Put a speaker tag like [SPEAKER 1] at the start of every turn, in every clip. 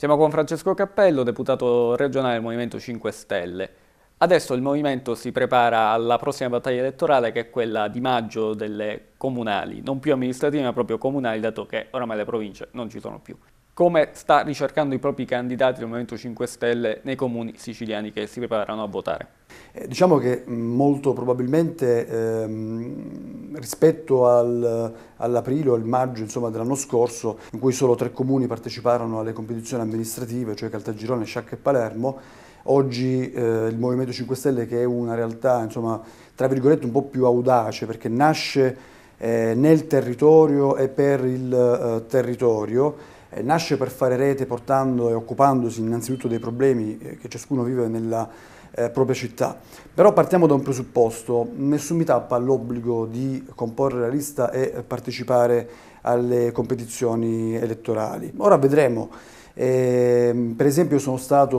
[SPEAKER 1] Siamo con Francesco Cappello, deputato regionale del Movimento 5 Stelle. Adesso il Movimento si prepara alla prossima battaglia elettorale che è quella di maggio delle comunali, non più amministrative ma proprio comunali dato che oramai le province non ci sono più come sta ricercando i propri candidati del Movimento 5 Stelle nei comuni siciliani che si preparano a votare?
[SPEAKER 2] Eh, diciamo che molto probabilmente ehm, rispetto al, all'aprile o al maggio insomma, dell'anno scorso, in cui solo tre comuni parteciparono alle competizioni amministrative, cioè Caltagirone, Sciacca e Palermo, Oggi eh, il Movimento 5 Stelle, che è una realtà, insomma, tra virgolette, un po' più audace, perché nasce eh, nel territorio e per il eh, territorio, eh, nasce per fare rete portando e occupandosi innanzitutto dei problemi eh, che ciascuno vive nella eh, propria città. Però partiamo da un presupposto, nessun meetup ha l'obbligo di comporre la lista e partecipare alle competizioni elettorali. Ora vedremo. Eh, per esempio sono stato,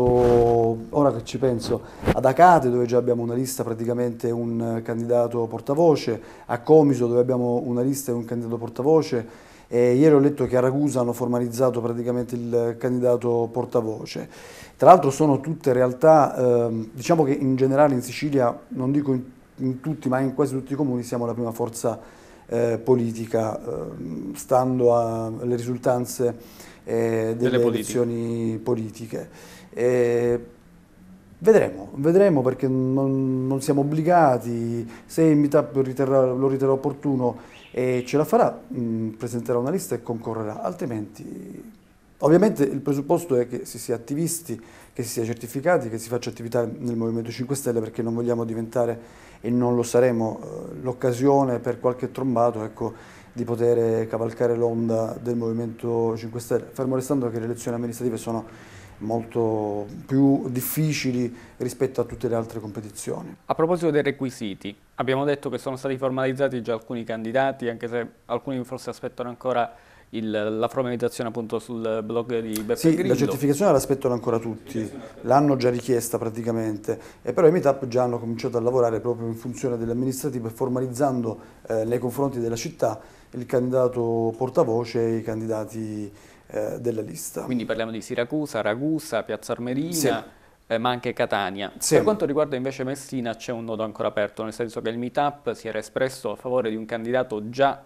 [SPEAKER 2] ora che ci penso, ad Acate dove già abbiamo una lista praticamente un candidato portavoce, a Comiso dove abbiamo una lista e un candidato portavoce, eh, ieri ho letto che a Ragusa hanno formalizzato praticamente il candidato portavoce. Tra l'altro sono tutte realtà, eh, diciamo che in generale in Sicilia, non dico in, in, tutti, ma in quasi tutti i comuni siamo la prima forza eh, politica, ehm, stando alle risultanze eh, delle, delle elezioni politiche. Vedremo, vedremo perché non, non siamo obbligati, se il meetup lo riterrà opportuno e ce la farà, mh, mm, presenterà una lista e concorrerà, altrimenti ovviamente il presupposto è che si sia attivisti, che si sia certificati, che si faccia attività nel Movimento 5 Stelle perché non vogliamo diventare e non lo saremo eh, l'occasione per qualche trombato ecco, di poter cavalcare l'onda del Movimento 5 Stelle, fermo restando che le elezioni amministrative sono molto più difficili rispetto a tutte le altre competizioni.
[SPEAKER 1] A proposito dei requisiti, abbiamo detto che sono stati formalizzati già alcuni candidati, anche se alcuni forse aspettano ancora il, la formalizzazione appunto sul blog di Beppe sì, Grillo. la certificazione
[SPEAKER 2] l'aspettano ancora tutti, l'hanno già richiesta praticamente, e però i meetup già hanno cominciato a lavorare proprio in funzione dell'amministrativo e formalizzando eh, nei confronti della città il candidato portavoce e i candidati eh, della lista. Quindi parliamo
[SPEAKER 1] di Siracusa, Ragusa, Piazza Armerina. Sì. Eh, ma anche Catania. Sì. Per quanto riguarda invece Messina c'è un nodo ancora aperto, nel senso che il meetup si era espresso a favore di un candidato già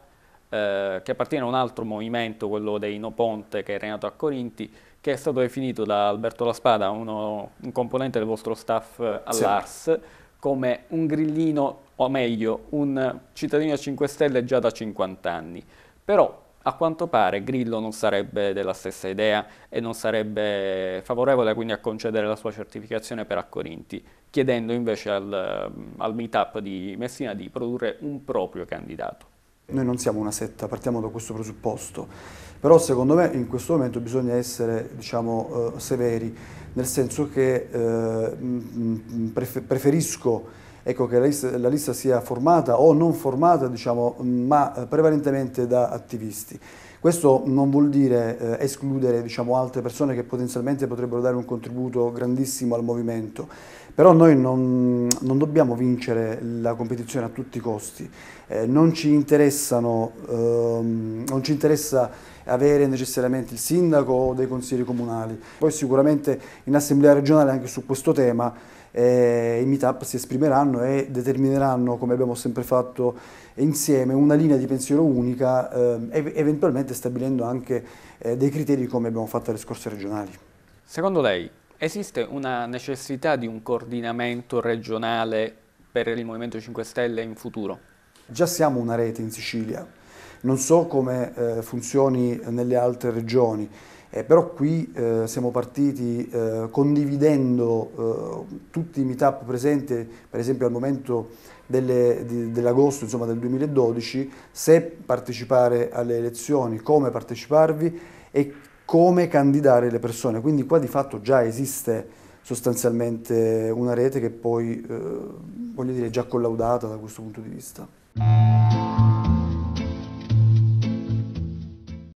[SPEAKER 1] eh, che appartiene a un altro movimento, quello dei No Ponte, che era nato a Corinti, che è stato definito da Alberto La Spada, uno, un componente del vostro staff eh, all'ARS, sì. come un grillino, o meglio, un cittadino a 5 Stelle già da 50 anni. Però a quanto pare Grillo non sarebbe della stessa idea e non sarebbe favorevole quindi a concedere la sua certificazione per Accorinti, chiedendo invece al, al meetup di Messina di produrre un proprio candidato.
[SPEAKER 2] Noi non siamo una setta, partiamo da questo presupposto, però secondo me in questo momento bisogna essere diciamo, eh, severi, nel senso che eh, preferisco ecco, che la lista, la lista, sia formata o non formata, diciamo, ma eh, prevalentemente da attivisti. Questo non vuol dire eh, escludere diciamo, altre persone che potenzialmente potrebbero dare un contributo grandissimo al movimento, però noi non, non dobbiamo vincere la competizione a tutti i costi, eh, non, ci ehm, non ci interessa avere necessariamente il sindaco o dei consiglieri comunali. Poi sicuramente in assemblea regionale anche su questo tema eh, i meetup si esprimeranno e determineranno, come abbiamo sempre fatto insieme, una linea di pensiero unica, eh, eventualmente stabilendo anche eh, dei criteri come abbiamo fatto alle scorse regionali.
[SPEAKER 1] Secondo lei esiste una necessità di un coordinamento regionale per il Movimento 5 Stelle in futuro?
[SPEAKER 2] Già siamo una rete in Sicilia non so come eh, funzioni nelle altre regioni, eh, però qui eh, siamo partiti eh, condividendo eh, tutti i meetup presenti, per esempio al momento dell'agosto dell del 2012, se partecipare alle elezioni, come parteciparvi e come candidare le persone. Quindi qua di fatto già esiste sostanzialmente una rete che poi, eh, voglio dire, è già collaudata da questo punto di vista.